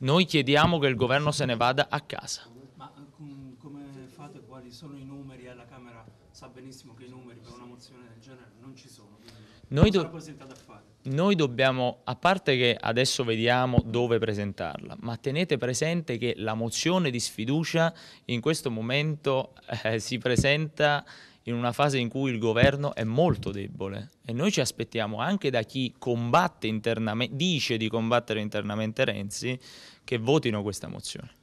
Noi chiediamo che il governo se ne vada a casa. Ma eh, come fate, quali sono i numeri alla Camera? Sa benissimo che i numeri per una mozione del genere non ci sono. Noi, do noi, dobbiamo, a parte che adesso vediamo dove presentarla, ma tenete presente che la mozione di sfiducia in questo momento eh, si presenta in una fase in cui il governo è molto debole e noi ci aspettiamo anche da chi combatte internamente, dice di combattere internamente Renzi, che votino questa mozione.